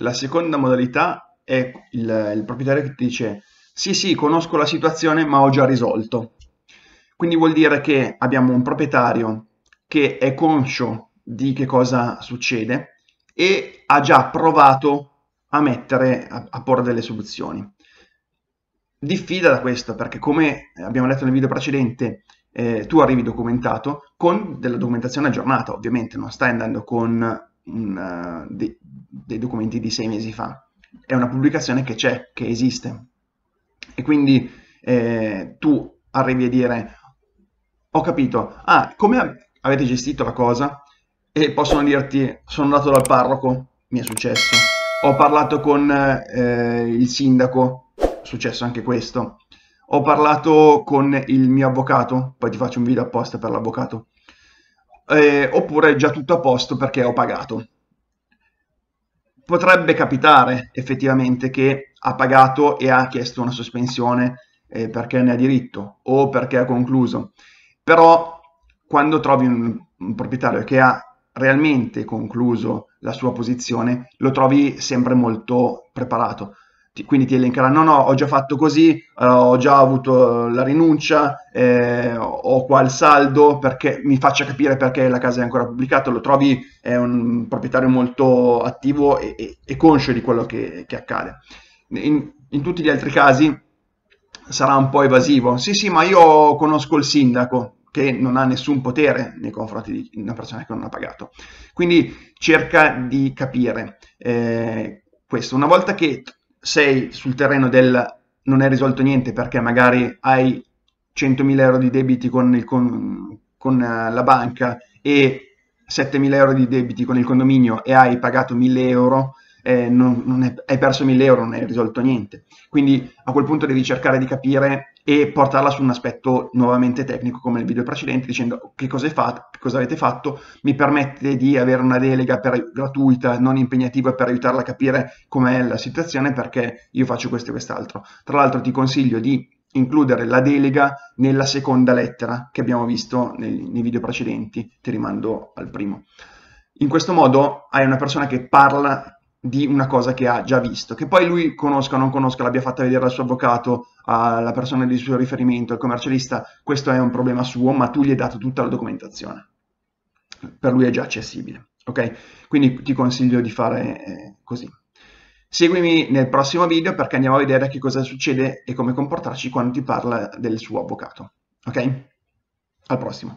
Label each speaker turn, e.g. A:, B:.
A: La seconda modalità è il, il proprietario che ti dice sì sì conosco la situazione ma ho già risolto. Quindi vuol dire che abbiamo un proprietario che è conscio di che cosa succede e ha già provato a mettere, a, a porre delle soluzioni. Diffida da questo perché come abbiamo detto nel video precedente eh, tu arrivi documentato con della documentazione aggiornata ovviamente non stai andando con un, uh, eh, de dei documenti di sei mesi fa. È una pubblicazione che c'è, che esiste. E quindi eh, tu arrivi a dire, ho capito, ah, come avete gestito la cosa? E possono dirti, sono andato dal parroco, mi è successo, ho parlato con eh, il sindaco, è successo anche questo, ho parlato con il mio avvocato, poi ti faccio un video apposta per l'avvocato, eh, oppure è già tutto a posto perché ho pagato potrebbe capitare effettivamente che ha pagato e ha chiesto una sospensione eh, perché ne ha diritto o perché ha concluso. Però quando trovi un, un proprietario che ha realmente concluso la sua posizione, lo trovi sempre molto preparato ti, quindi ti elencherà no no ho già fatto così, eh, ho già avuto eh, la rinuncia, eh, ho qua il saldo, perché mi faccia capire perché la casa è ancora pubblicata, lo trovi, è un proprietario molto attivo e, e, e conscio di quello che, che accade. In, in tutti gli altri casi sarà un po' evasivo. Sì, sì, ma io conosco il sindaco che non ha nessun potere nei confronti di una persona che non ha pagato. Quindi cerca di capire eh, questo. Una volta che sei sul terreno del non è risolto niente perché magari hai 100.000 euro di debiti con, il, con, con eh, la banca e 7.000 euro di debiti con il condominio e hai pagato 1.000 euro, eh, non, non è, hai perso 1000 euro, non hai risolto niente. Quindi a quel punto devi cercare di capire e portarla su un aspetto nuovamente tecnico come il video precedente, dicendo che cosa, fatto, che cosa avete fatto, mi permette di avere una delega per, gratuita, non impegnativa per aiutarla a capire com'è la situazione perché io faccio questo e quest'altro. Tra l'altro ti consiglio di includere la delega nella seconda lettera che abbiamo visto nei, nei video precedenti, ti rimando al primo. In questo modo hai una persona che parla di una cosa che ha già visto, che poi lui conosca o non conosca, l'abbia fatta vedere al suo avvocato, alla persona di suo riferimento, al commercialista, questo è un problema suo, ma tu gli hai dato tutta la documentazione. Per lui è già accessibile, ok? Quindi ti consiglio di fare eh, così. Seguimi nel prossimo video perché andiamo a vedere che cosa succede e come comportarci quando ti parla del suo avvocato, ok? Al prossimo.